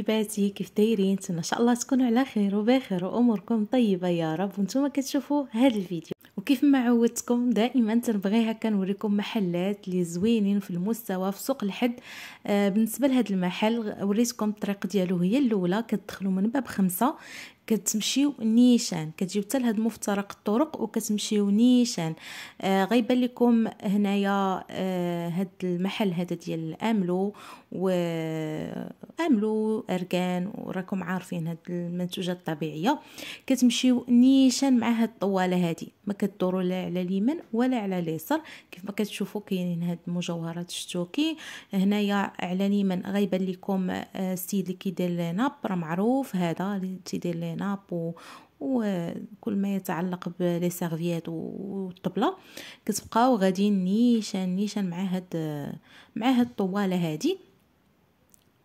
حبيباتي كيف دايرين ان شاء الله تكونوا على خير وباخر واموركم طيبه يا رب وانتم كتشوفوا هذا الفيديو وكيف ما عودتكم دائما تنبغي هكا نوريكم محلات اللي زوينين في المستوى في سوق الحد آه بالنسبه لهذا المحل وريتكم الطريق ديالو هي الاولى كتدخلوا من باب خمسة كتمشيو نيشان كتجيو حتى لهاد مفترق الطرق وكتمشيو نيشان آه غيبان لكم هنايا آه هاد المحل هذا ديال املو و آه، املو اركان وراكم عارفين هاد المنتوجات الطبيعيه كتمشيو نيشان مع هاد الطواله هادي ما كدوروا لا على اليمين ولا على اليسار كيف ما كتشوفوا كاينين هاد المجوهرات الشتوكي هنايا على اليمين غيبان لكم آه، السيد اللي كيدير لينا معروف هذا اللي تيدير لينا ناب و... وكل ما يتعلق بلي سيرفيات والطبله كتبقاو غاديين نيشان نيشان مع هاد مع هاد الطواله هادي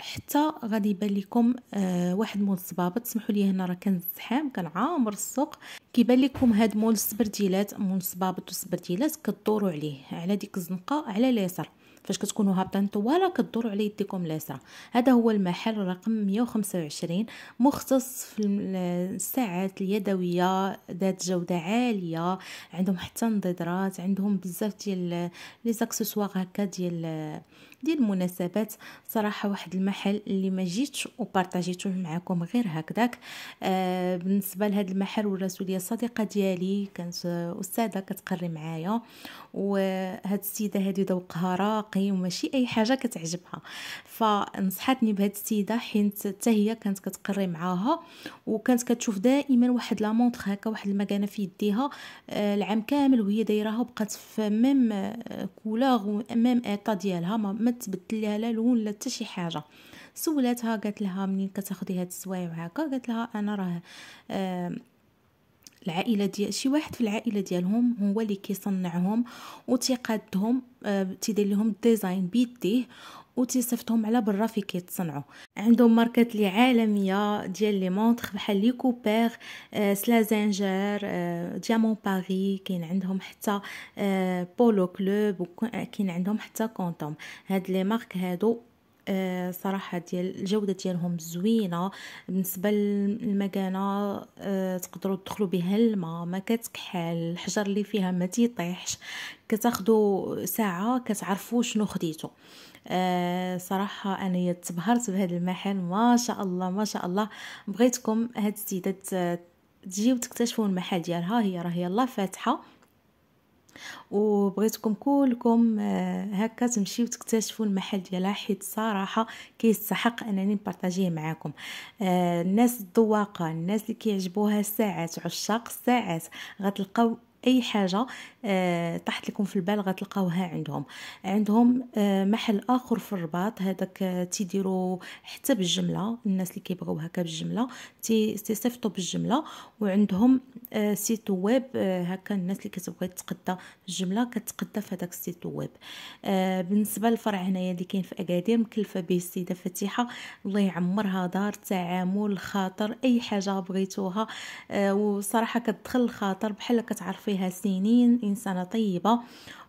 حتى غادي يبان لكم آه واحد مول الصبابط تسمحوا لي هنا راه كان الزحام كان عامر السوق كيبان لكم هاد مول السبرديلات مول الصبابط والسبرديلات كدوروا عليه على ديك الزنقه على اليسار فاش كتكونوا هابطين طواله كدوروا على يديكم اليسرى هذا هو المحل رقم 125 مختص في الساعات اليدويه ذات جوده عاليه عندهم حتى نضيدرات عندهم بزاف ديال لي زاكسيسوار هكا ديال ديال المناسبات صراحه واحد المحل اللي ما جيتش وبارطاجيتوه معكم غير هكذاك آه بالنسبه لهذا المحل والرسولية صديقه ديالي كانت استاذه كتقري معايا وهاد السيده هادي ذوقها راقي وماشي اي حاجه كتعجبها فنصحتني بهاد السيده حيت تهي كانت كتقري معاها وكانت كتشوف دائما واحد لا هكا واحد المكانه في يديها آه العام كامل وهي دايراها وبقات في ميم كولاغ وميم ايطا ديالها ما تبدل لها لا لون لا حتى شي حاجه سولاتها قالت لها منين كتاخذي هاد السوايع هكا قالت لها انا راه العائله ديال شي واحد في العائله ديالهم هو اللي كيصنعهم وتيقادهم تيدير لهم الديزاين بيديه وتيصيفطهم على برا في كيتصنعوا عندهم ماركات لي عالميه ديال لي مونتخ بحال لي كوبير آه سلازنجر آه ديامون باري كاين عندهم حتى آه بولو كلوب وكاين عندهم حتى كونتوم هاد لي مارك هادو آه صراحة ديال الجودة ديالهم زوينة بالنسبة للمكانة آه تقدروا تدخلوا بها الماء ما كتكحل الحجر اللي فيها ما تيطيحش كتاخدو ساعة كتعرفوا شنو خديتو آه، صراحه انا تبهرت بهذا المحل ما شاء الله ما شاء الله بغيتكم هاد السيده تجيو تكتشفوا المحل ديالها هي راه الله فاتحه وبغيتكم كلكم آه، هكا تمشيو تكتشفوا المحل ديالها حيت صراحه كيستحق انني نبارطاجيه معاكم آه، الناس الذواقه الناس اللي كيعجبوها الساعات عشاق الساعات غتلقاو اي حاجه طاحت آه، لكم في البال غتلقاوها عندهم عندهم آه، محل اخر في الرباط هذاك آه، تيديروا حتى بالجمله الناس اللي كيبغيو هكا بالجمله تيصيفطوا بالجمله وعندهم سيت ويب هكا الناس اللي كتبغي تتقدى بالجمله كتقدى في هذاك السيت ويب بالنسبه للفرع هنايا اللي كاين في اكادير مكلفه به السيده فتيحه الله يعمرها دار تعامل خاطر اي حاجه بغيتوها وصراحه كتدخل الخاطر بحال كتعرفيها سنين انسانه طيبه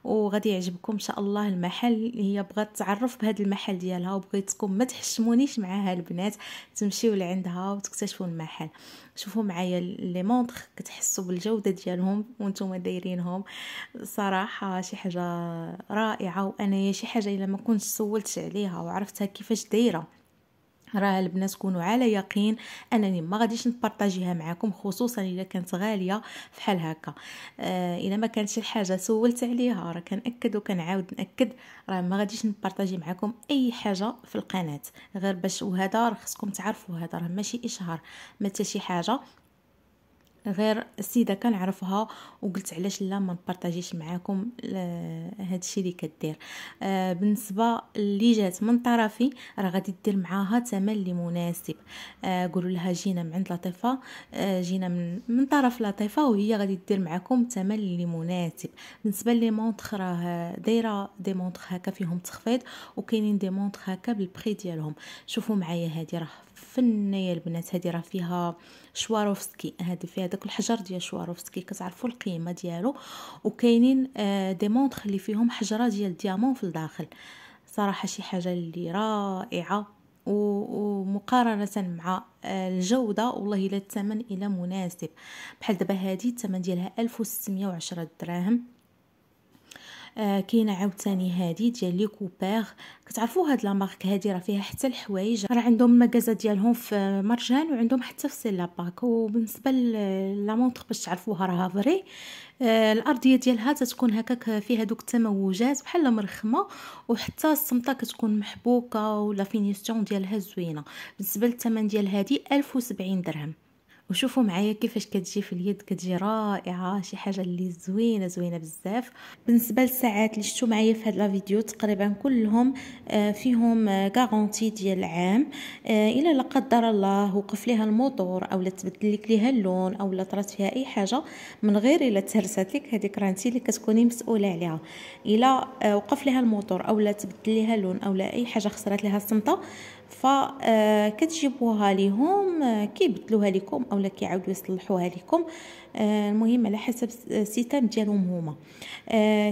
وغادي يعجبكم ان شاء الله المحل هي بغات تعرف بهذا المحل ديالها وبغيتكم ما تحشمونيش معاها البنات تمشيو لعندها وتكتشفوا المحل شوفوا معايا لي مونطخ كتحسوا بالجوده ديالهم وانتم دايرينهم صراحه شي حاجه رائعه وانا شي حاجه الا ما كنتش سولت عليها وعرفتها كيفاش دايره راه البنات كونوا على يقين انني ما غاديش نبارطاجيها معكم خصوصا الا كانت غاليه فحال هكا آه الا ما كانت شي حاجه سولت عليها راه كنأكد وكنعاود نأكد راه ما غاديش نبارطاجي معكم اي حاجه في القناه غير باش وهذا راه خصكم تعرفوا هذا راه ماشي اشهار ما حتى شي حاجه غير السيده كنعرفها وقلت علاش لا ما نبارطاجيش معاكم هذا آه، الشيء اللي كدير آه، بالنسبه اللي جات من طرفي راه غادي دير معاها ثمن اللي مناسب آه، قولوا لها جينا من عند لطيفه جينا من من طرف لطيفه وهي غادي دير معاكم ثمن اللي مناسب بالنسبه لي مونطخ راه دايره دي مونطخ هكا فيهم تخفيض وكاينين دي مونطخ هكا بالبري ديالهم شوفوا معايا هذه راه فنيه البنات هذه راه فيها شواروفسكي هذه فيها داك الحجر ديال شواروفسكي كتعرفوا القيمه ديالو وكاينين آه، دي مونطخ اللي فيهم حجره ديال الديامون في الداخل صراحه شي حاجه اللي رائعه ومقارنة مع آه، الجودة والله إلا الثمن إلا مناسب بحال دابا هذه الثمن ديالها 1610 دراهم آه، كاينه عاوتاني هذه ديال لي كوبير كتعرفوا هاد لا مارك هذه راه فيها حتى الحوايج راه عندهم المكازا ديالهم في مرجان وعندهم حتى في سيلا لاباك وبالنسبه لا مونطخ باش تعرفوها راها فري آه، الارضيه ديالها تتكون هكاك فيها دوك التموجات بحال مرخمه وحتى الصمته كتكون محبوكه ولا فينيسيون ديالها زوينه بالنسبه للثمن ديال هذه 1070 درهم وشوفوا معايا كيفاش كتجي في اليد كتجي رائعه شي حاجه اللي زوينه زوينه بزاف بالنسبه للساعات اللي شفتوا معايا في هذا الفيديو تقريبا كلهم آه، فيهم كارونتي آه، ديال عام آه، الا لا قدر الله وقف ليها الموتور او لا تبدل لك ليها اللون او لا طرات فيها اي حاجه من غير الا تهرسات لك هذيك راه اللي كتكوني مسؤوله عليها الا وقف ليها الموتور او لا تبدل ليها اللون او لا اي حاجه خسرات ليها الصمته فكتجيبوها آه، ليهم آه، كيبدلوها لكم اولا كيعاودوا يصلحوها لكم آه، المهم على حسب السيتام ديالهم هما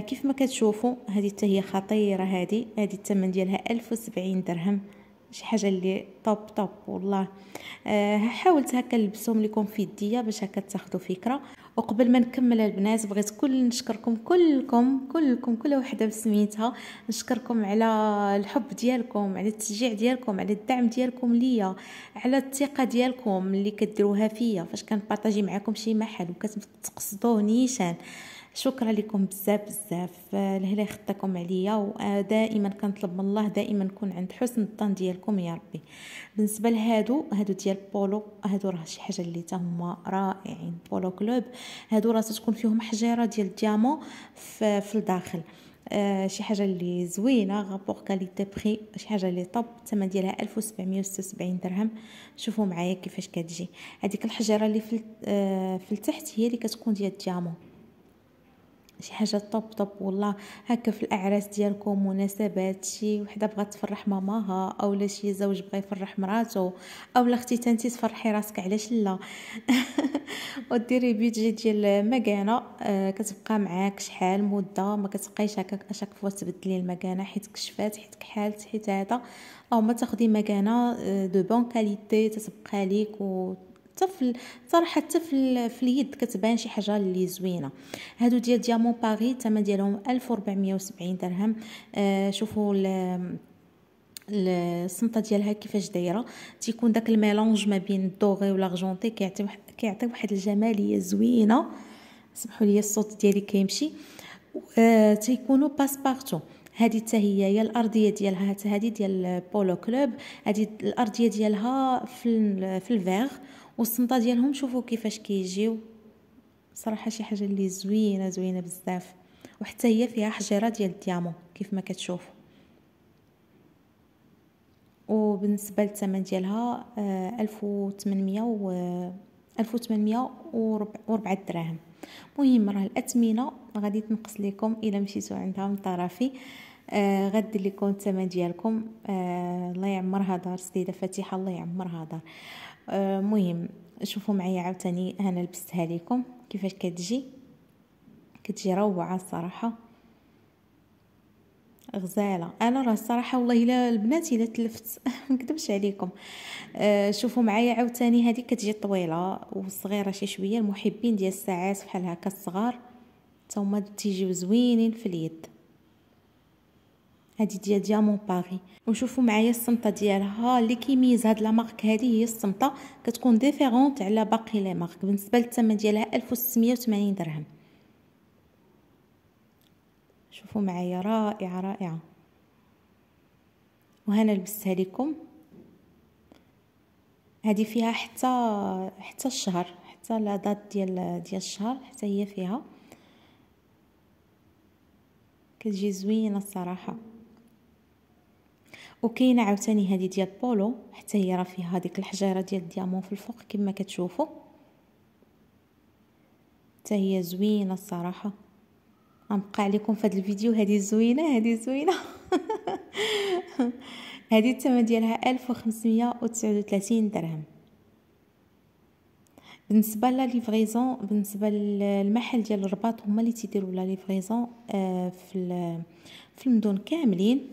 كيف ما كتشوفوا هذه حتى هي خطيره هذه هذه الثمن ديالها 1070 درهم شي حاجه اللي طوب طوب والله آه حاولت هكا نلبسهم لكم في يديا باش هكا تاخذوا فكره وقبل ما نكمل البنات بغيت كل نشكركم كلكم كلكم كل وحده بسميتها نشكركم على الحب ديالكم على التشجيع ديالكم على الدعم ديالكم ليا على الثقه ديالكم اللي كديروها فيا فاش كنبارطاجي معكم شي محل وكتقصدوه نيشان شكرا لكم بزاف بزاف لهلا خطاكم عليا ودائما كنطلب من الله دائما نكون عند حسن الظن ديالكم يا ربي بالنسبه لهادو هادو ديال بولو هادو راه شي حاجه اللي تهما رائعين بولو كلوب هادو راه تكون فيهم حجيره ديال الديامون في, في الداخل آه شي حاجه اللي زوينه غابور كاليتي بري شي حاجه اللي طوب الثمن ديالها 1776 درهم شوفوا معايا كيفاش كتجي هذيك الحجيره اللي في آه في التحت هي اللي كتكون ديال الديامون شي حاجه طب طب والله هكا في الاعراس ديالكم مناسبات شي وحده بغات تفرح ماماها او لا شي زوج بغى يفرح مراته او لا اختي تانتي تفرحي راسك علاش لا وديري بيجي ديال مكانه آه كتبقى معاك شحال مده ما كتبقايش هكا اشاك فوا تبدلي المكانه حيت كشفات حيت كحالت حيت هذا او ما تاخدي مكانه آه، دو بون كاليتي تتبقى ليك و طفل صراحه حتى في اليد كتبان شي حاجه اللي زوينه هادو ديال ديامون باغي الثمن ديالهم 1470 درهم آه شوفوا الصمتة ديالها كيفاش دايره تيكون داك الميلونج ما بين الدوغي والارجونتي كيعطي كيعطي واحد الجماليه زوينه سمحوا لي الصوت ديالي كيمشي آه تيكونوا باسبارتو هذه حتى هي هي الارضيه ديالها حتى هذه ديال بولو كلوب هذه الارضيه ديالها في في الفيغ والسنطه ديالهم شوفوا كيفاش كيجيو صراحه شي حاجه اللي زوينه زوينه بزاف وحتى هي فيها حجره ديال الديامو كيف ما كتشوفوا وبالنسبه للثمن ديالها 1800 آه، و 1804 دراهم المهم راه الاثمنه غادي تنقص لكم الا مشيتو عندها من طرفي آه، غد اللي يكون الثمن ديالكم آه الله يعمرها دار سيده فتيحه الله يعمرها دار آه مهم شوفوا معايا عاوتاني انا لبستها لكم كيفاش كتجي كتجي روعه الصراحه غزاله انا راه الصراحه والله الا البنات الا تلفت نكذبش عليكم آه، شوفوا معايا عاوتاني هذه كتجي طويله وصغيره شي شويه المحبين ديال الساعات بحال هكا الصغار حتى هما تيجيو زوينين في اليد هذه ديال ديامون باغي وشوفوا معايا الصمطه ديالها اللي كيميز هاد لا مارك هذه هي الصمطه كتكون ديفيرونت على باقي لي مارك بالنسبه للثمن ديالها 1680 درهم شوفوا معايا رائعه رائعه وهنا لبستها لكم هذه فيها حتى حتى الشهر حتى لا دات ديال ديال الشهر حتى هي فيها كتجي زوينه الصراحه وكاينه عاوتاني هذه ديال بولو حتى هي راه فيها هذيك الحجيره ديال الديامون في الفوق كما كتشوفوا حتى هي زوينه الصراحه غنبقى عليكم في هذا الفيديو هذه زوينه هذه زوينه هذه الثمن ديالها 1539 درهم بالنسبه لا ليفريزون بالنسبه للمحل ديال الرباط هما اللي تيديروا لا ليفريزون آه، في في المدن كاملين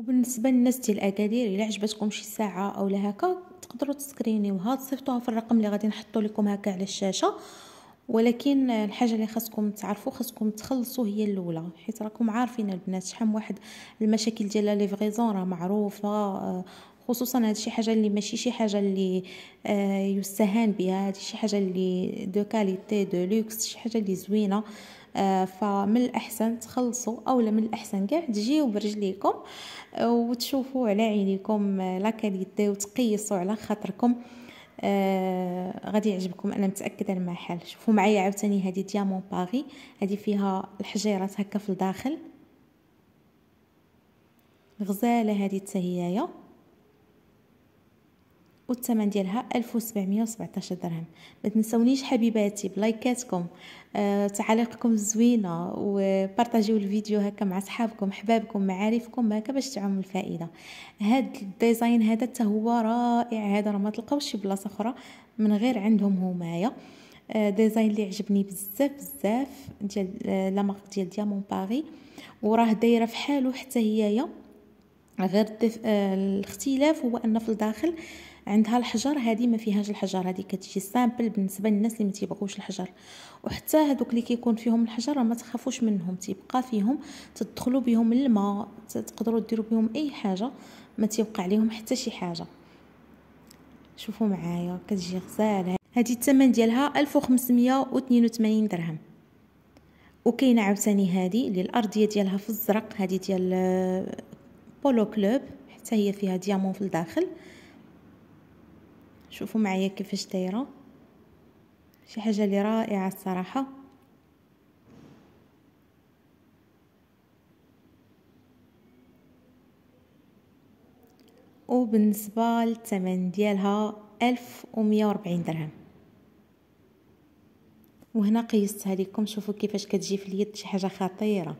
وبالنسبه للناس ديال اكادير الا عجبتكم شي ساعه اولا هكا تقدروا تسكرينيوها تصيفطوها في الرقم اللي غادي نحطو لكم هكا على الشاشه ولكن الحاجه اللي خاصكم تعرفوا خاصكم تخلصوا هي الاولى حيت راكم عارفين البنات شحال واحد المشاكل ديال لا ليفريزون راه معروفه آه، خصوصا هذا شي حاجه اللي ماشي شي حاجه اللي آه، يستهان بها هادي شي حاجه اللي دو كاليتي دو لوكس شي حاجه اللي زوينه آه، فمن الاحسن تخلصوا اولا من الاحسن كاع تجيو برجليكم آه، وتشوفوا على عينيكم آه، لا كاليتي وتقيسوا على خاطركم آه غادي يعجبكم انا متاكده المحل شوفوا معايا عاوتاني هذه ديامون باغي هذه فيها الحجيرات هكا في الداخل غزاله هذه حتى والثمن ديالها 1717 درهم ما تنسونيش حبيباتي بلايكاتكم آه، تعاليقكم الزوينه وبارطاجيو الفيديو هكا مع صحابكم حبابكم معارفكم هكا باش تعم الفائده هاد الديزاين هذا حتى هو رائع هذا راه ما تلقاوش بلاصه اخرى من غير عندهم همايا آه، ديزاين اللي عجبني بزاف بزاف ديال آه، لا مارك ديال ديامون باغي وراه دايره فحالو حتى هي غير آه، الاختلاف هو ان في الداخل آه عندها الحجر هذه ما فيهاش الحجر هذه كتجي سامبل بالنسبه للناس اللي ما تيبغوش الحجر وحتى هذوك اللي كيكون فيهم الحجر ما تخافوش منهم تيبقى فيهم تدخلوا بهم الماء تقدروا ديروا بهم اي حاجه ما تيوقع لهم حتى شي حاجه شوفوا معايا كتجي غزاله هذه الثمن ديالها 1582 درهم وكاينه عاوتاني هذه اللي الارضيه ديالها في الزرق هذه ديال بولو آه، كلوب حتى هي فيها ديامون في الداخل شوفوا معايا كيفاش دايره شي حاجه اللي رائعه الصراحه وبالنسبه للثمن ديالها 1140 درهم وهنا قيستها لكم شوفوا كيفاش كتجي في اليد شي حاجه خطيره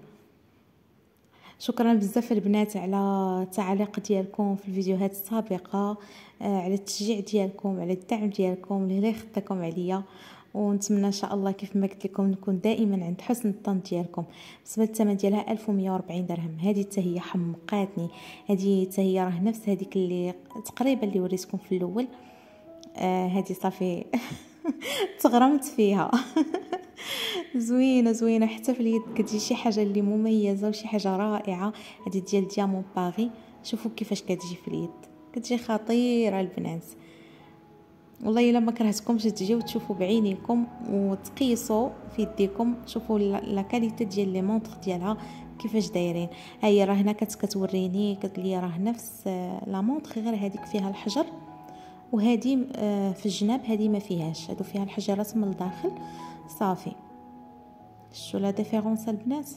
شكرا بزاف البنات على التعاليق ديالكم في الفيديوهات السابقه آه، على التشجيع ديالكم على الدعم ديالكم اللي خطاكم عليا ونتمنى ان شاء الله كيف ما قلت لكم نكون دائما عند حسن الظن ديالكم بالنسبه للثمن ديالها 1140 درهم هذه حتى هي حمقاتني هذه حتى هي راه نفس هذيك اللي تقريبا اللي وريتكم في الاول آه هذه صافي تغرمت فيها زوينه زوينه حتى في اليد كتجي شي حاجه اللي مميزه وشي حاجه رائعه هذه ديال ديامون باغي شوفوا كيفاش كتجي في اليد كتجي خطيره البنات والله الا ما كرهتكمش تجيو تشوفوا بعينيكم وتقيسوا في يديكم شوفوا لا كاليتي ديال لي مونطخ ديالها كيفاش دايرين ها هي راه هنا كتوريني كتقول راه نفس لا آه، مونطخ غير هذيك فيها الحجر وهذه آه، في الجناب هذه ما فيهاش هادو فيها الحجرات من الداخل صافي شتو لا ديفيرونس البنات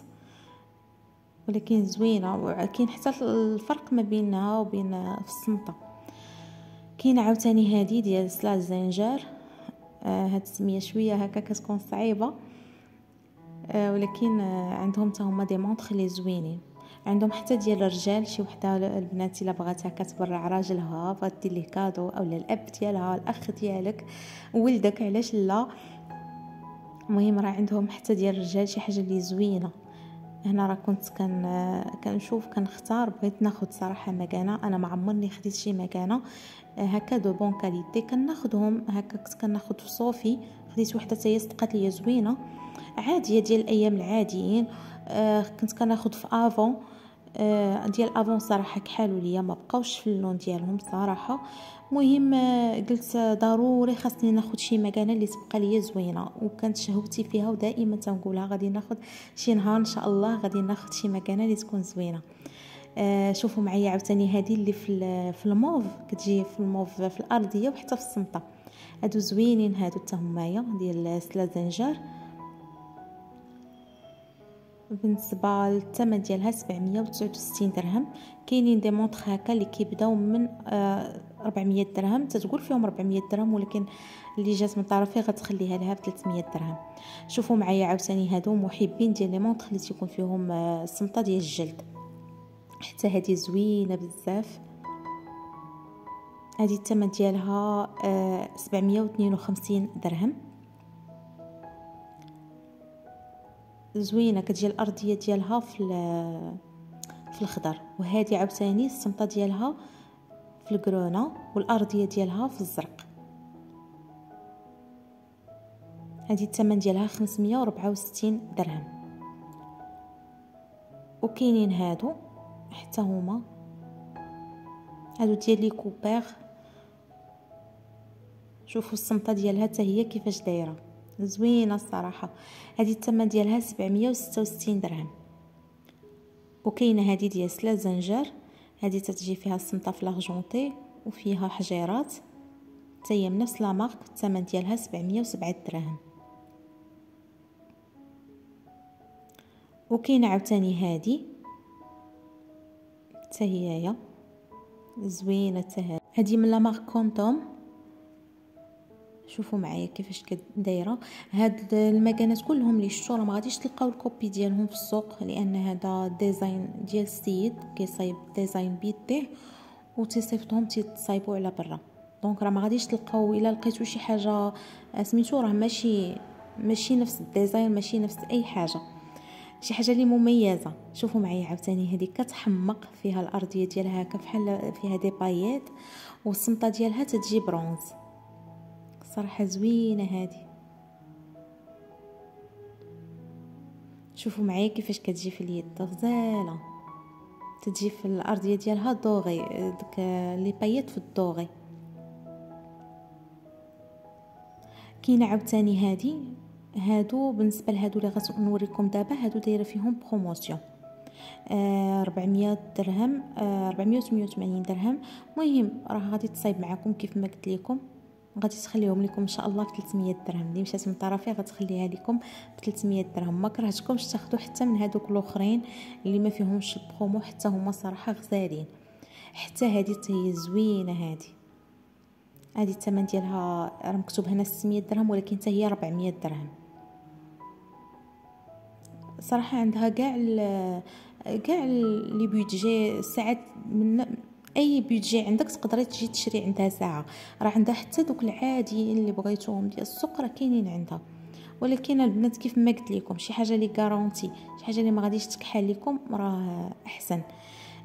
ولكن زوينه وكاين حتى الفرق ما بينها وبين في السمطه كاين عاوتاني هذه ديال سلاج زنجر آه هاد السميه شويه هكا كتكون صعيبه آه ولكن آه عندهم حتى هما دي مونطخ لي زوينين عندهم حتى ديال الرجال شي وحده البنات الا بغات هكا تبرع راجلها فدير ليه كادو اولا الاب ديالها الاخ ديالك ولدك علاش لا آه المهم راه عندهم حتى ديال الرجال شي حاجه اللي زوينه هنا راه كنت كان كنشوف كنختار بغيت ناخد صراحه مكانه انا ما عمرني خديت شي مكانه هكا دو بون كاليتي كناخدهم هكا كنت كناخد في صوفي خديت وحده تاهي صدقات ليا زوينه عاديه ديال الايام العاديين آه، كنت كناخد في افون آه، ديال افون صراحه كحالوا ليا ما بقاوش في اللون ديالهم صراحه مهم آه، قلت ضروري خاصني ناخد شي مكانه اللي تبقى ليا زوينه وكانت شهوتي فيها ودائما تنقولها غادي ناخد شي نهار ان شاء الله غادي ناخد شي مكانه اللي تكون زوينه آه شوفوا معايا عاوتاني هذه اللي في في الموف كتجي في الموف في الارضيه وحتى في السمطه هادو زوينين هادو حتى ديال سلازنجر زنجر بالنسبه للثمن ديالها 769 درهم كاينين دي مونطخ هكا اللي كيبداو من 400 آه، درهم تتقول فيهم 400 درهم ولكن اللي جات من طرفي غتخليها لها ب 300 درهم شوفوا معايا عاوتاني هادو محبين ديال لي مونطخ اللي تيكون فيهم السمطه ديال الجلد حتى هادي زوينه بزاف هادي الثمن ديالها 752 آه، درهم زوينه كتجي الارضيه ديالها في في الخضر وهذه عاوتاني السمطه ديالها في الكرونه والارضيه ديالها في الزرق هذه الثمن ديالها 564 درهم وكاينين هادو حتى هما هادو ديال لي كوبير شوفوا السمطه ديالها حتى هي كيفاش دايره زوينه الصراحه هذه الثمن ديالها 766 درهم وكاينه هذه ديال سلا زنجر هذه تتجي فيها السمطه فلاغجونتي وفيها حجيرات حتى هي من نفس لا مارك الثمن ديالها 707 درهم وكاينه عاوتاني هذه حتى هي زوينه حتى هذه من لا مارك كونتوم شوفوا معايا كيفاش دايره هاد المكانات كلهم لي شتو راه ما غاديش تلقاو الكوبي ديالهم في السوق لان هذا ديزاين ديال السيد كيصايب ديزاين بيديه وتيصيفطهم تيتصايبوا على برا دونك راه ما غاديش تلقاو الا لقيتو شي حاجه سميتو راه ماشي ماشي نفس الديزاين ماشي نفس اي حاجه شي حاجه لي مميزه شوفوا معايا عاوتاني هذه كتحمق فيها الارضيه ديالها هكا بحال فيها دي بايات والسمطه ديالها تتجي برونز صراحة زوينة هذه شوفوا معايا كيفاش كتجي في اليد غزاله تجي في الارضيه ديالها دوغي دك لي بايات في الدوغي كاينه عاوتاني هادي هادو بالنسبه لهادو اللي غنوريكم دابا هادو دايره فيهم بروموسيون آه 400 درهم آه 488 درهم مهم راه غادي تصايب معكم كيف ما قلت لكم غادي تخليهم لكم ان شاء الله ب 300 درهم اللي مشات من طرفي غتخليها لكم ب 300 درهم ما كرهتكمش تاخذوا حتى من هذوك الاخرين اللي ما فيهمش البرومو حتى هما صراحه غزالين حتى هذه هي زوينه هذه هذه الثمن ديالها راه مكتوب هنا 600 درهم ولكن حتى هي 400 درهم صراحه عندها كاع كاع لي بودجي ساعات من اي بيجي عندك تقدري تجي تشري عندها ساعه راه عندها حتى دوك العاديين اللي بغيتوهم ديال السوق راه كاينين عندها ولكن البنات كيف ما قلت لكم شي حاجه لي غارونتي شي حاجه اللي ما غاديش تكحل لكم راه احسن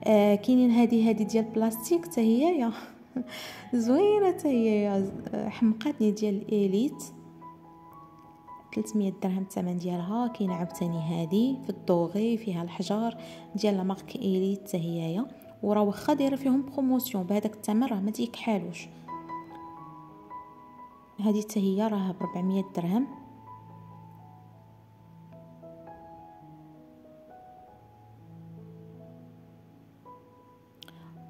آه كاينين هذه هذه ديال بلاستيك حتى هي يا زوينه حتى هي حمقاتني ديال اليت 300 درهم الثمن ديالها كاينه عاوتاني هذه في الطوغي فيها الحجر ديال لا مارك اليت حتى هي وراه واخا دايره فيهم بروموسيون بهذاك الثمن راه ما تيكحالوش هذه حتى هي راه ب 400 درهم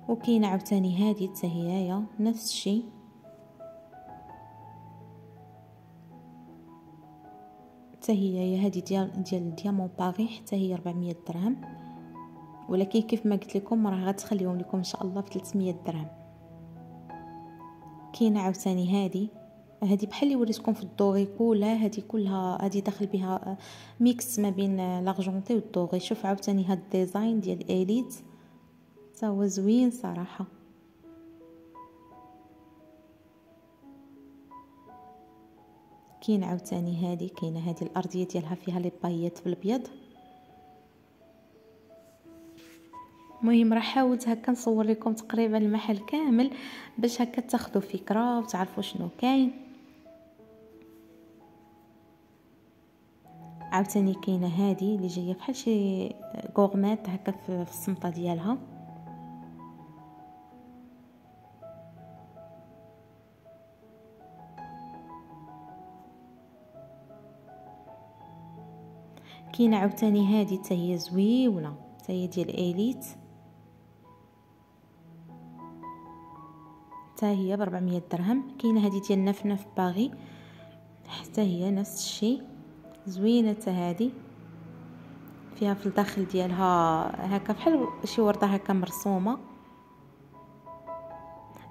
وكاين عاوتاني هذه حتى هي نفس الشيء حتى هي هذه ديال ديال ديامون باغي حتى هي 400 درهم ولكن كيف ما قلت لكم راه غتخليهم لكم ان شاء الله ب 300 درهم كاينه عاوتاني هذه هذه بحال اللي وريتكم في الدوغي كولا هذه كلها هذه داخل بها ميكس آه، ما بين لاغجونتي آه، والدوغي شوف عاوتاني هاد الديزاين ديال اليت حتى هو زوين صراحه كاين عاوتاني هذه كاينه هذه الارضيه ديالها فيها لي بايات بالابيض مهم راه حاولت هكا نصور لكم تقريبا المحل كامل باش هكا تاخذوا فكره وتعرفوا شنو كاين عاوتاني كاينه هذه اللي جايه بحال شي غورمات هكا في الصمطه ديالها كاينه عاوتاني هذه حتى هي زويونه حتى هي ديال ايليت حتى هي ب 400 درهم كاينه هذه ديال نفنا في باغي حتى هي نفس الشيء زوينه حتى هذه فيها في الداخل ديالها هكا بحال شي ورده هكا مرسومه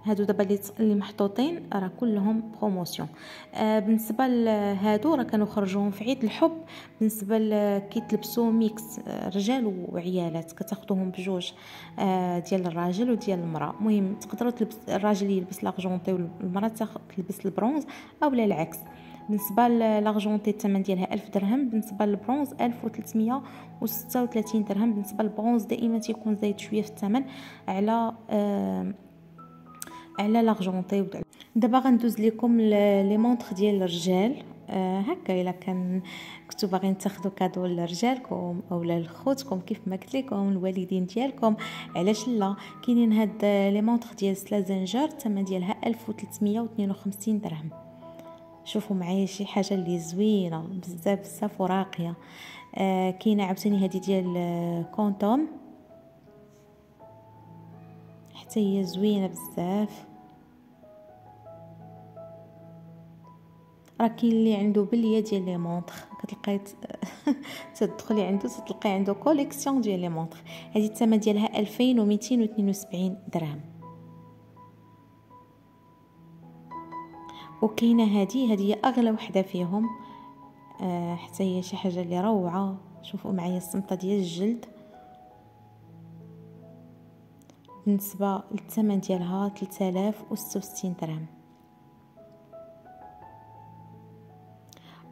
هادو دابا اللي اللي محطوطين راه كلهم بروموسيون آه بالنسبه لهادو راه كانوا خرجوهم في عيد الحب بالنسبه كيتلبسوا ميكس آه رجال وعيالات كتاخذوهم بجوج آه ديال الراجل وديال المراه مهم تقدروا تلبس الراجل يلبس لاجونتي والمراه تلبس البرونز او لا العكس بالنسبه لاجونتي الثمن ديالها 1000 درهم بالنسبه للبرونز 1336 درهم بالنسبه للبرونز دائما تيكون زايد شويه في الثمن على آه على لارجونطي دابا غندوز لكم لي مونطخ ديال الرجال آه هكا الا كان كنتو باغيين تاخذوا كادو لرجالكم اولا لخوتكم كيف ما قلت لكم الوالدين ديالكم علاش لا كاينين هاد آه، لي مونطخ ديال سلازنجر الثمن ديالها 1352 درهم شوفوا معايا شي حاجه اللي زوينه بزاف بزاف وراقيه آه كاينه عاوتاني هذه ديال آه، كونتوم حتى هي زوينه بزاف راه كاين اللي عنده بليه ديال لي مونطخ كتلقاي تدخلي عنده تتلقاي عنده كوليكسيون ديال لي مونطخ هذه الثمن ديالها 2272 درهم وكاينه هذه هذه هي اغلى وحده فيهم آه حتى هي شي حاجه اللي روعه شوفوا معايا الصمطه ديال الجلد بالنسبه للثمن ديالها 3066 درهم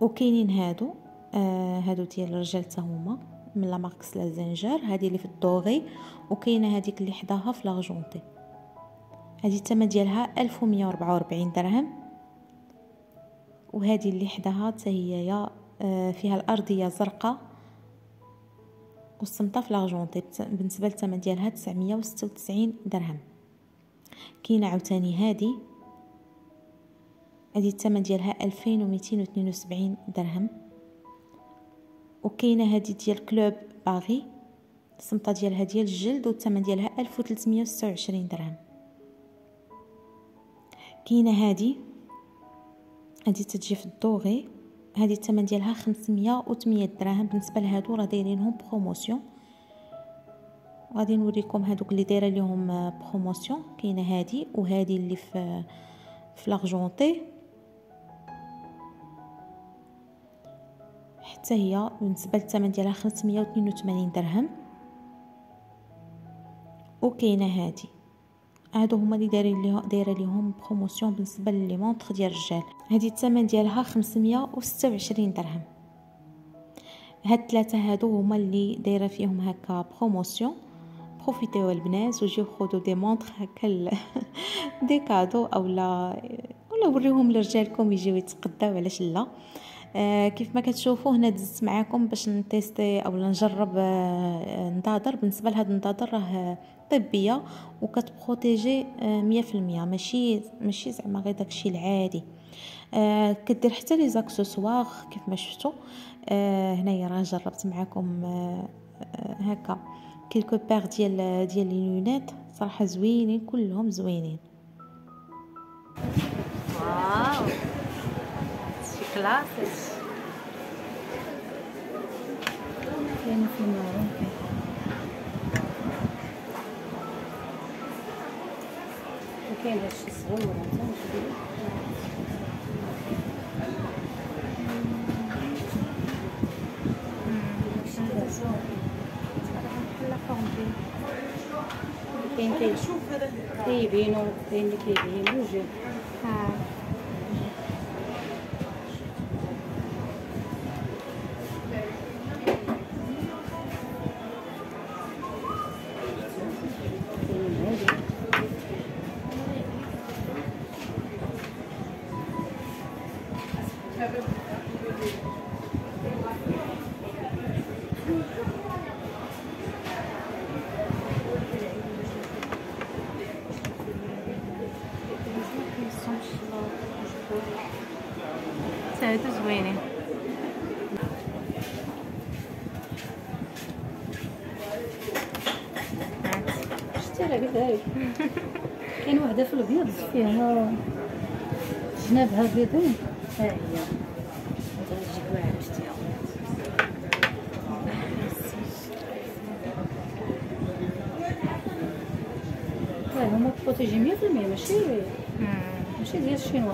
وكاينين هادو آه هادو ديال الرجال حتى هما من لا لا زنجر هادي اللي في الدوغي وكاينه هذيك اللي حداها في لاجونتي هادي الثمن ديالها 1144 درهم وهذه اللي حداها حتى هي آه، فيها الارضيه زرقاء والسمطه في لاجونتي بالنسبه للثمن ديالها 996 درهم كاينه عاوتاني هذه هذه الثمن ديالها ألفين درهم وكاينه هذه ديال كلوب باغي الصمطه ديالها ديال الجلد والثمن ديالها ألف درهم كاينه هذه هذه تجي في الدوغي هذه الثمن ديالها 508 درهم بالنسبه لهادو راه دايرينهم بروموسيون غادي نوريكم هادوك اللي دايره ليهم آه، بروموسيون كاينه هادي وهذه اللي في آه، في لارجونتي حتى هي بالنسبه للثمن ديالها 582 درهم وكاينه هادي هادو هما اللي دايرين ليها دايره ليهم بروموسيون بالنسبه للي مونطخ ديال الرجال هادي الثمن ديالها 526 درهم هاد ثلاثه هادو هما اللي دايره فيهم هكا بروموسيون بروفيتيو البنات وجيو خذوا دي مونطخ هكا دي كادو اولا ولا وريهم لرجالكم يجيو يتقداو علاش لا آه، كيف ما كتشوفوا هنا دزت معكم باش نتيستي اولا نجرب آه نظاظر بالنسبه لهاد النظاظر راه طبيه وكتبروتيجي 100% آه، ماشي ماشي زعما غير داكشي العادي آه، كدير حتى لي زاكسسوار كيف ما شفتوا هنايا راه جربت معكم هكا كيلكو بيغ ديال ديال لي لونيت صراحه زوينين كلهم زوينين واو شي كلاسيك كاينه في المارون وكاين هادشي صغير حتى كبير كاين كيبينو كاين اللي كيبينو جوج ها هذا جنابها بيضين ها هي غنجيب هما بروتيجي مية في المية ماشي ماشي ديال الشينوا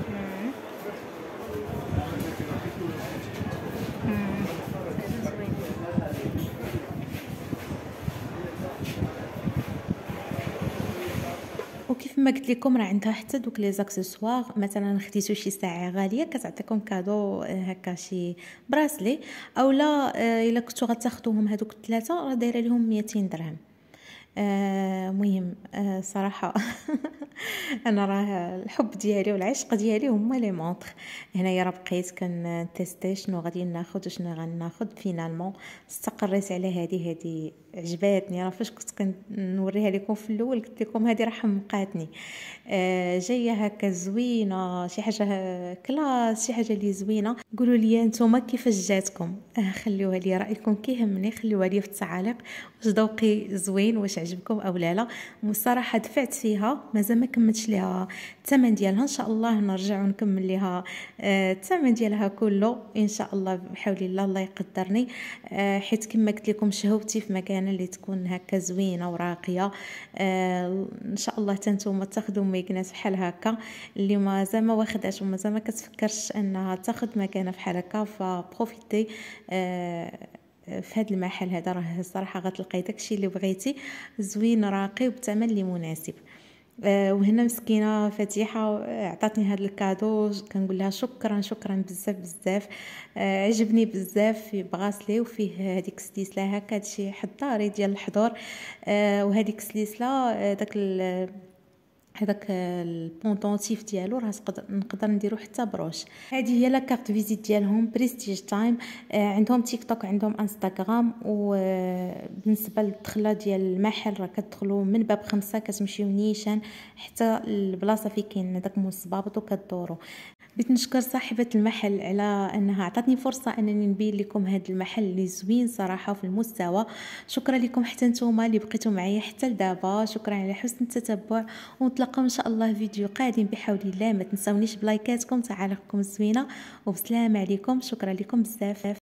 قلت لكم راه عندها حتى دوك لي زاكسيسوار مثلا خديتو شي ساعه غاليه كتعطيكم كادو آه، هكا شي براسلي اولا آه، الا كنتو غتاخذوهم هذوك الثلاثه راه دايره لهم 200 درهم آه مهم آه صراحه انا راه الحب ديالي والعشق ديالي هما لي مونطخ هنايا راه بقيت كنتيستي شنو غادي ناخذ وشنو غناخذ فينالمون استقريت على هذه هذه عجباتني راه فاش كنت كنوريها لكم في الاول قلت لكم هذه راه حمقاتني آه، جايه هكا زوينه شي حاجه كلاس شي حاجه اللي زوينه قولوا لي نتوما كيفاش جاتكم آه، خليوها لي رايكم كيهمني خليوها لي في التعاليق واش ذوقي زوين واش عجبكم او لا لا الصراحه دفعت فيها مازال ما كملتش ليها الثمن ديالها ان شاء الله نرجع ونكمل ليها آه، الثمن ديالها كله ان شاء الله بحول الله الله يقدرني آه، حيت كما قلت لكم شهوتي في مكان اللي تكون هكا زوينه وراقيه آه، ان شاء الله تنتوما تاخذوا ميكناس بحال هكا اللي ما زعما واخداش وما زعما كتفكرش انها تاخذ مكانه بحال هكا فبروفيتي في هذا المحل هذا راه الصراحه غتلقاي داكشي اللي بغيتي زوين راقي وبثمن اللي مناسب آه، وهنا مسكينه فتيحه آه، عطاتني هذا الكادو كنقول لها شكرا شكرا بزاف بزاف آه، عجبني بزاف بغاسلي وفيه هذيك السليسلة هكا هادشي حضاري ديال الحضور وهذيك السليسلة داك هذاك البونطونتيف ديالو راه نقدر نديرو حتى بروش هذه هي لا كارت فيزيت ديالهم بريستيج تايم آه، عندهم تيك توك عندهم انستغرام وبالنسبه آه، للدخله ديال المحل راه كتدخلوا من باب خمسة كتمشيو نيشان حتى البلاصه فين كاين داك المستبابط وكدوروا بغيت نشكر صاحبة المحل على أنها عطاتني فرصة أنني نبين لكم هذا المحل اللي زوين صراحة في المستوى شكرا لكم حتى نتوما اللي بقيتوا معايا حتى لدابا شكرا على حسن التتبع ونتلاقاو إن شاء الله فيديو قادم بحول الله ما تنسونيش بلايكاتكم تعالقكم الزوينة وبسلام عليكم شكرا لكم بزاف